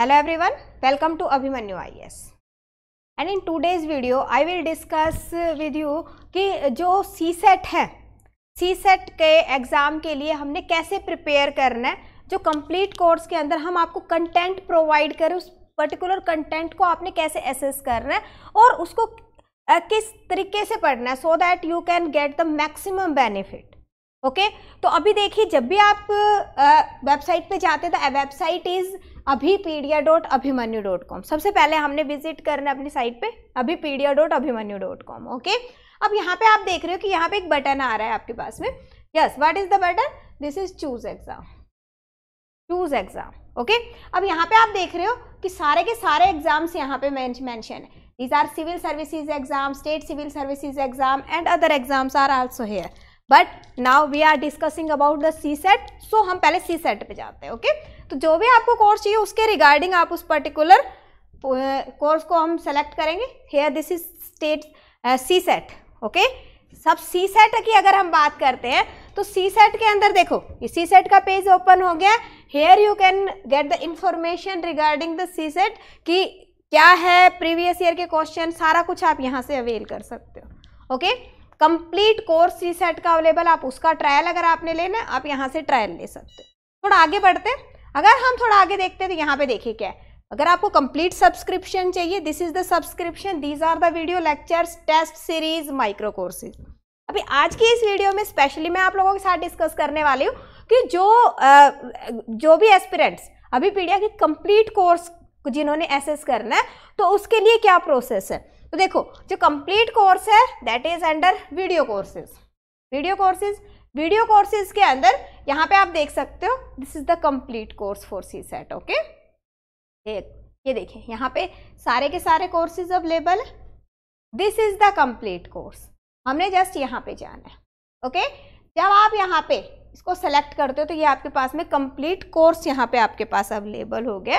Hello welcome to Abhimanyu I S and in today's video I will discuss with you कि जो सी set है सी set के exam के लिए हमने कैसे प्रिपेयर करना है जो कंप्लीट कोर्स के अंदर हम आपको कंटेंट प्रोवाइड करें उस पर्टिकुलर कंटेंट को आपने कैसे एसेस करना है और उसको किस तरीके से पढ़ना है so that you can get the maximum benefit okay तो अभी देखिए जब भी आप वेबसाइट पे जाते तो website is Abhipedia dot Abhimanyu dot com सबसे पहले हमने विजिट करना अपनी साइट पे Abhipedia dot Abhimanyu dot com okay अब यहाँ पे आप देख रहे हो कि यहाँ पे एक बटन आ रहा है आपके पास में yes what is the button this is choose exam choose exam okay अब यहाँ पे आप देख रहे हो कि सारे के सारे एग्जाम्स यहाँ पे मैंशन है these are civil services exam state civil services exam and other exams are also here but now we are discussing about the CSAT so हम पहले सी सेट पे जाते हैं ओके okay? तो जो भी आपको कोर्स चाहिए उसके रिगार्डिंग आप उस पर्टिकुलर कोर्स को हम सेलेक्ट करेंगे here this is state CSAT okay सब सी सेट की अगर हम बात करते हैं तो सी सेट के अंदर देखो ये सी सेट का पेज ओपन हो गया here you can get the information regarding the CSAT कि क्या है प्रीवियस ईयर के क्वेश्चन सारा कुछ आप यहाँ से अवेल कर सकते हो okay okay? Complete course CSAT का अवेलेबल आप उसका ट्रायल अगर आपने लेना है आप यहाँ से ट्रायल ले सकते हो थोड़ा आगे बढ़ते अगर हम थोड़ा आगे देखते हैं तो यहाँ पे देखिए क्या है अगर आपको कंप्लीट सब्सक्रिप्शन चाहिए this is the subscription these are the video lectures test series micro courses अभी आज की इस वीडियो में स्पेशली मैं आप लोगों के साथ डिस्कस करने वाली हूँ कि जो जो भी एस्पिरेंट्स अभी पीडिया के कंप्लीट कोर्स जिन्होंने एसेस करना है तो उसके लिए क्या प्रोसेस है तो देखो जो कंप्लीट कोर्स है that is under video courses video courses video courses के अंदर यहाँ पे आप देख सकते हो this is the complete course for CSAT okay ये देखिए यहाँ पे सारे के सारे courses available this is the complete course हमने जस्ट यहाँ पे जाना है ओके okay? जब आप यहाँ पे इसको सेलेक्ट करते हो तो ये आपके पास में कंप्लीट कोर्स यहाँ पे आपके पास अवेलेबल हो गया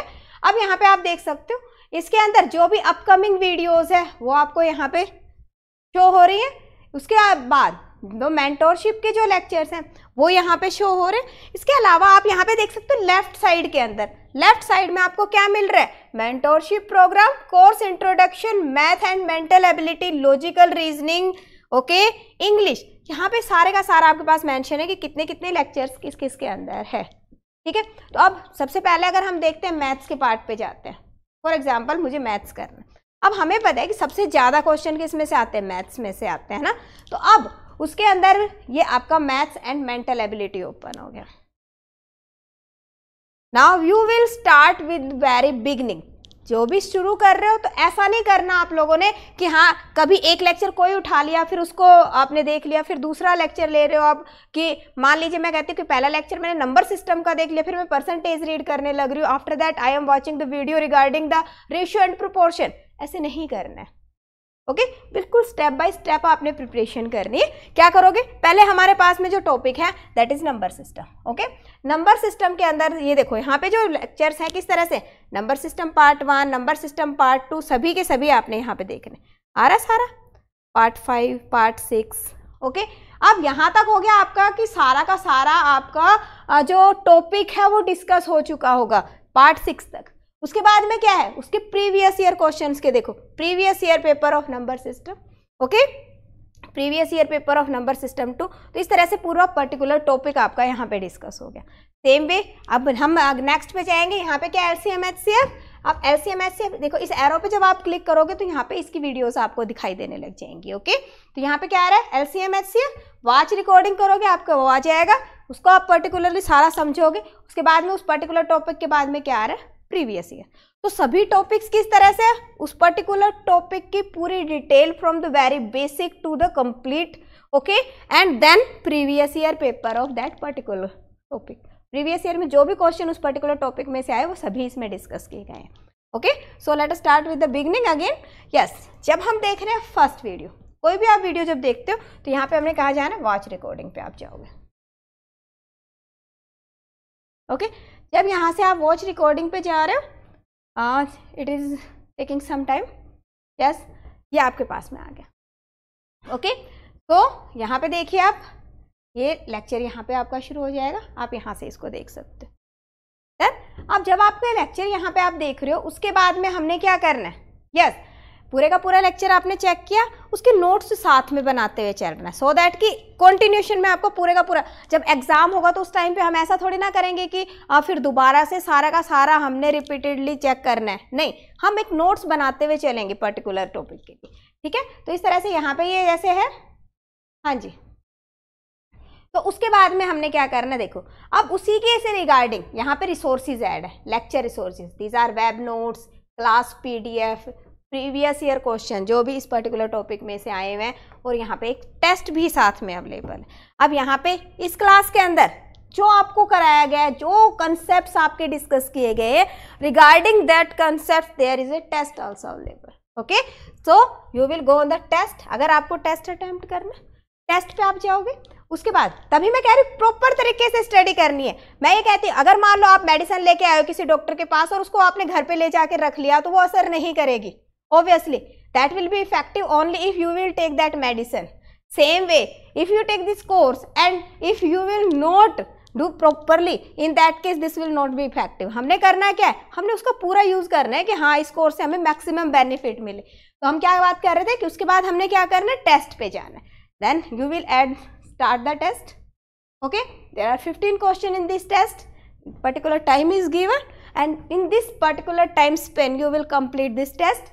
अब यहाँ पे आप देख सकते हो इसके अंदर जो भी अपकमिंग वीडियोस है वो आपको यहाँ पे शो हो रही है उसके बाद दो मेंटोरशिप के जो लेक्चर्स हैं वो यहाँ पे शो हो रहे हैं इसके अलावा आप यहाँ पे देख सकते हो लेफ्ट साइड के अंदर लेफ्ट साइड में आपको क्या मिल रहा है mentorship program course introduction math and mental ability logical reasoning okay English यहाँ पे सारे का सारा आपके पास मेंशन है कि कितने कितने लेक्चर्स किस किस के अंदर है ठीक है तो अब सबसे पहले अगर हम देखते हैं मैथ्स के पार्ट पे जाते हैं फॉर एग्जाम्पल मुझे मैथ्स करना अब हमें पता है कि सबसे ज़्यादा क्वेश्चन किस में से आते हैं मैथ्स में से आते हैं ना तो अब उसके अंदर ये आपका maths and mental ability open हो गया now you will start with very beginning जो भी शुरू कर रहे हो तो ऐसा नहीं करना आप लोगों ने कि हाँ कभी एक लेक्चर कोई उठा लिया फिर उसको आपने देख लिया फिर दूसरा लेक्चर ले रहे हो आप कि मान लीजिए मैं कहती हूँ कि पहला लेक्चर मैंने नंबर सिस्टम का देख लिया फिर मैं परसेंटेज रीड करने लग रही हूँ after that I am watching the video regarding the ratio and proportion ऐसे नहीं करना है ओके बिल्कुल स्टेप बाय स्टेप आपने प्रिपरेशन करनी है क्या करोगे पहले हमारे पास में जो टॉपिक है that is number system okay number system के अंदर ये देखो यहाँ पे जो लेक्चर्स हैं किस तरह से number system part one number system part two सभी के सभी आपने यहाँ पे देखने आ रहा सारा part five part six okay अब यहाँ तक हो गया आपका कि सारा का सारा आपका जो टॉपिक है वो डिस्कस हो चुका होगा पार्ट सिक्स तक उसके बाद में क्या है उसके प्रीवियस ईयर क्वेश्चन के देखो previous year paper of number system okay previous year paper of number system two तो इस तरह से पूरा पर्टिकुलर टॉपिक आपका यहाँ पे डिस्कस हो गया सेम वे अब हम नेक्स्ट पे जाएंगे यहाँ पे क्या L C M H C F अब L C M H C F देखो इस एरो पे जब आप क्लिक करोगे तो यहाँ पे इसकी वीडियोस आपको दिखाई देने लग जाएंगी ओके तो यहाँ पे क्या आ रहा है L C M H C F watch recording करोगे आपका वो आ जाएगा उसको आप पर्टिकुलरली सारा समझोगे उसके बाद में उस पर्टिकुलर टॉपिक के बाद में क्या आ रहा है प्रीवियस ईयर तो सभी टॉपिक्स किस तरह से उस पर्टिकुलर टॉपिक की पूरी detail from the very basic to the complete okay and then previous year paper of that particular topic previous year में जो भी क्वेश्चन उस पर्टिकुलर टॉपिक में से आए वो सभी इसमें डिस्कस किए गए हैं okay so let start with the beginning again yes जब हम देख रहे हैं फर्स्ट वीडियो कोई भी आप वीडियो जब देखते हो तो यहाँ पे हमने कहा जाना वॉच रिकॉर्डिंग पे आप जाओगे ओके okay? जब यहाँ से आप वॉच रिकॉर्डिंग पे जा रहे हो it is taking some time yes ये आपके पास में आ गया ओके तो यहाँ पे देखिए आप ये लेक्चर यहाँ पे आपका शुरू हो जाएगा आप यहाँ से इसको देख सकते हो अब जब आपका लेक्चर यहाँ पे आप देख रहे हो उसके बाद में हमने क्या करना है यस yes, पूरे का पूरा लेक्चर आपने चेक किया उसके नोट्स साथ में बनाते हुए चलना सो दैट कि कंटिन्यूशन में आपको पूरे का पूरा जब एग्ज़ाम होगा तो उस टाइम पे हम ऐसा थोड़ी ना करेंगे कि आ, फिर दोबारा से सारा का सारा हमने रिपीटेडली चेक करना है नहीं हम एक नोट्स बनाते हुए चलेंगे पर्टिकुलर टॉपिक के लिए ठीक है तो इस तरह से यहाँ पर ये जैसे है हाँ जी तो उसके बाद में हमने क्या करना है देखो अब उसी के से रिगार्डिंग यहाँ पे रिसोर्सेज ऐड है lecture resources these are web notes class PDF previous year question जो भी इस पर्टिकुलर टॉपिक में से आए हुए हैं और यहाँ पे एक टेस्ट भी साथ में अवेलेबल है अब यहाँ पे इस क्लास के अंदर जो आपको कराया गया है जो कंसेप्ट आपके डिस्कस किए गए regarding that concept there is a test also available okay so you will go on the test अगर आपको टेस्ट अटैम्प्ट करना टेस्ट पे आप जाओगे उसके बाद तभी मैं कह रही हूँ प्रॉपर तरीके से स्टडी करनी है मैं ये कहती हूँ अगर मान लो आप मेडिसिन लेके आए हो किसी डॉक्टर के पास और उसको आपने घर पे ले जाकर रख लिया तो वो असर नहीं करेगी obviously that will be effective only if you will take that medicine same way if you take this course and if you will not do properly in that case this will not be effective हमने करना क्या है हमने उसका पूरा use करना है कि हाँ इस course से हमें maximum benefit मिले तो हम क्या बात कर रहे थे कि उसके बाद हमने क्या करना है test पे जाना है then you will add start the test okay there are 15 question in this test particular time is given and in this particular time span you will complete this test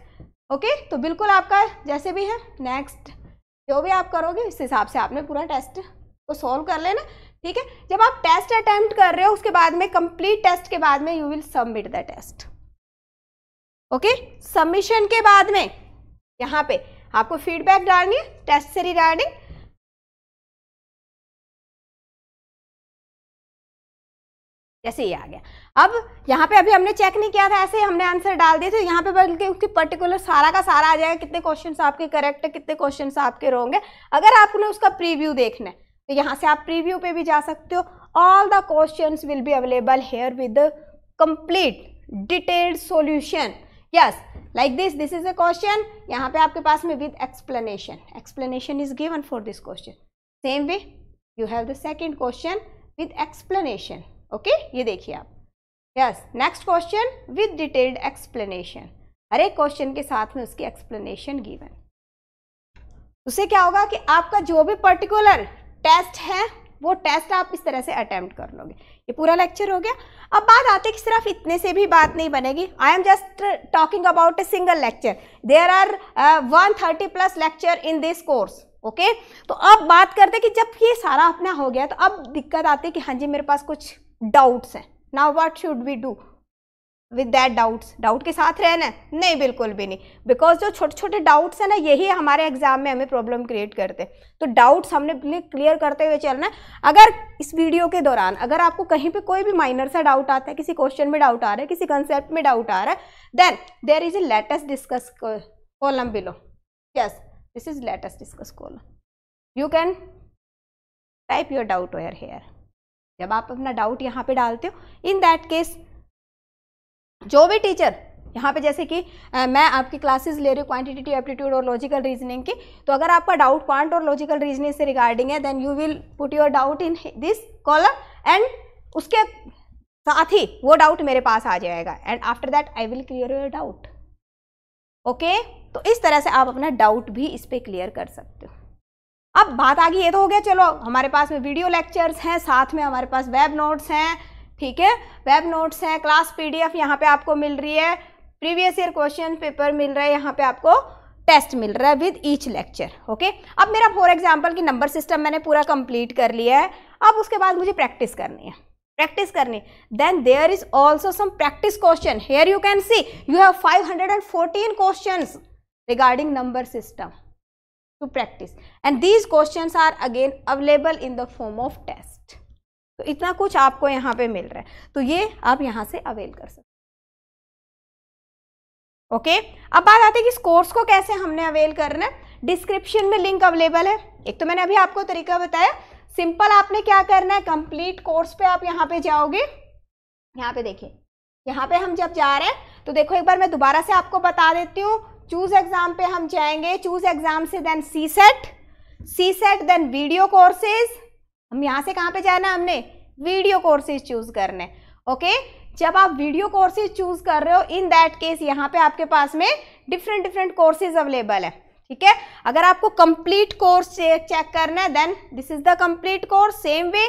okay तो बिल्कुल आपका जैसे भी है next जो भी आप करोगे इस हिसाब से आपने पूरा टेस्ट को सॉल्व कर लेना ठीक है जब आप टेस्ट अटैम्प्ट कर रहे हो उसके बाद में कंप्लीट टेस्ट के बाद में you will submit the test okay submission के बाद में यहाँ पे आपको फीडबैक डालनी है टेस्ट से रिगार्डिंग जैसे ये आ गया अब यहाँ पे अभी हमने चेक नहीं किया था ऐसे ही हमने आंसर डाल दिए थे यहाँ पे बल्कि उसकी पर्टिकुलर सारा का सारा आ जाएगा कितने क्वेश्चन आपके करेक्ट है कितने क्वेश्चन आपके रोंगे अगर आपने उसका प्रीव्यू देखना है तो यहाँ से आप प्रीव्यू पे भी जा सकते हो all the question will be available here with complete detailed solution yes like this this is a question यहाँ पे आपके पास में with explanation explanation is given for this question same way you have the second question with explanation okay ये देखिए आप yes next question with detailed explanation हर एक क्वेश्चन के साथ में उसकी एक्सप्लेनेशन गिवन उसे क्या होगा कि आपका जो भी पर्टिकुलर टेस्ट है वो टेस्ट आप इस तरह से अटेम्प्ट कर लोगे ये पूरा लेक्चर हो गया अब बात आती है कि सिर्फ इतने से भी बात नहीं बनेगी I am just talking about a single lecture there are one thirty plus lecture in this course okay तो अब बात करते कि जब ये सारा अपना हो गया तो अब दिक्कत आती है कि हाँ जी मेरे पास कुछ डाउट्स हैं now what should we do with that doubts doubt के साथ रहना है नहीं बिल्कुल भी नहीं बिकॉज जो छोटे छोटे डाउट्स हैं ना यही हमारे एग्जाम में हमें प्रॉब्लम क्रिएट करते हैं तो डाउट्स हमने क्लियर करते हुए चलना है अगर इस वीडियो के दौरान अगर आपको कहीं पे कोई भी माइनर सा डाउट आता है किसी क्वेश्चन में डाउट आ रहा है किसी कंसेप्ट में डाउट आ रहा है then there is a latest discuss column below yes this is latest discuss column you can type your doubt over here जब आप अपना डाउट यहाँ पे डालते हो इन दैट केस जो भी टीचर यहाँ पे जैसे कि आ, मैं आपकी क्लासेस ले रही हूँ क्वांटिटेटिव एप्टीट्यूड और लॉजिकल रीजनिंग की तो अगर आपका डाउट क्वांट और लॉजिकल रीजनिंग से रिगार्डिंग है then you will put your doubt in this column and उसके साथ ही वो डाउट मेरे पास आ जाएगा and after that I will clear your doubt okay तो इस तरह से आप अपना डाउट भी इस पर क्लियर कर सकते हो अब बात आ गई ये तो हो गया चलो हमारे पास में वीडियो लेक्चर्स हैं साथ में हमारे पास वेब नोट्स हैं ठीक है वेब नोट्स हैं क्लास पीडीएफ यहाँ पे आपको मिल रही है प्रीवियस ईयर क्वेश्चन पेपर मिल रहा है यहाँ पे आपको टेस्ट मिल रहा है विद ईच लेक्चर ओके अब मेरा फॉर एग्जाम्पल कि नंबर सिस्टम मैंने पूरा कंप्लीट कर लिया है अब उसके बाद मुझे प्रैक्टिस करनी है प्रैक्टिस करनी then there is also some practice question here you can see you have fourteen questions regarding number system to practice and these questions are again available in the form of test तो इतना कुछ आपको यहाँ पे मिल रहा है तो ये आप यहाँ से अवेल कर सकते ओके अब बात आती है कि कोर्स को कैसे हमने अवेल करना है डिस्क्रिप्शन में लिंक अवेलेबल है एक तो मैंने अभी आपको तरीका बताया सिंपल आपने क्या करना है कंप्लीट कोर्स पे आप यहाँ पे जाओगे यहाँ पे देखिए यहाँ पे हम जब जा रहे हैं तो देखो एक बार मैं दोबारा से आपको बता देती हूँ चूज एग्जाम पे हम जाएंगे चूज एग्जाम से then CSAT CSAT then video courses हम यहाँ से कहाँ पे जाना है हमने वीडियो कोर्सेज चूज करने ओके जब आप वीडियो कोर्सेज चूज कर रहे हो इन दैट केस यहाँ पे आपके पास में डिफरेंट डिफरेंट कोर्सेज अवेलेबल है ठीक है अगर आपको कंप्लीट कोर्स चेक करना है then this is the complete course same way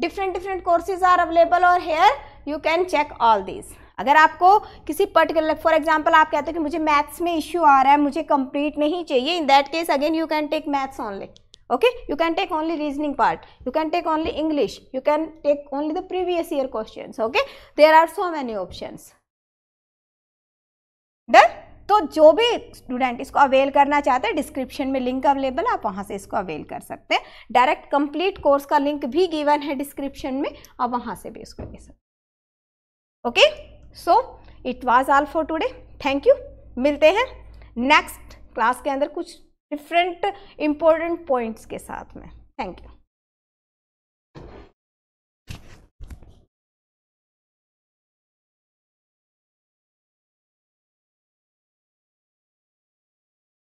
different different courses are available और here you can check all these अगर आपको किसी पर्टिकुलर फॉर एग्जाम्पल आप कहते हो कि मुझे मैथ्स में इश्यू आ रहा है मुझे कंप्लीट नहीं चाहिए in that case again you can take maths only okay you can take only reasoning part you can take only English you can take only the previous year question okay there are so many option done तो जो भी student इसको avail करना चाहते हैं description में link available आप वहां से इसको अवेल कर सकते हैं डायरेक्ट कंप्लीट कोर्स का लिंक भी गिवन है डिस्क्रिप्शन में आप वहां से भी इसको ले सकते okay okay? So it was all for today thank you मिलते हैं नेक्स्ट क्लास के अंदर कुछ डिफरेंट इंपॉर्टेंट पॉइंट्स के साथ में थैंक यू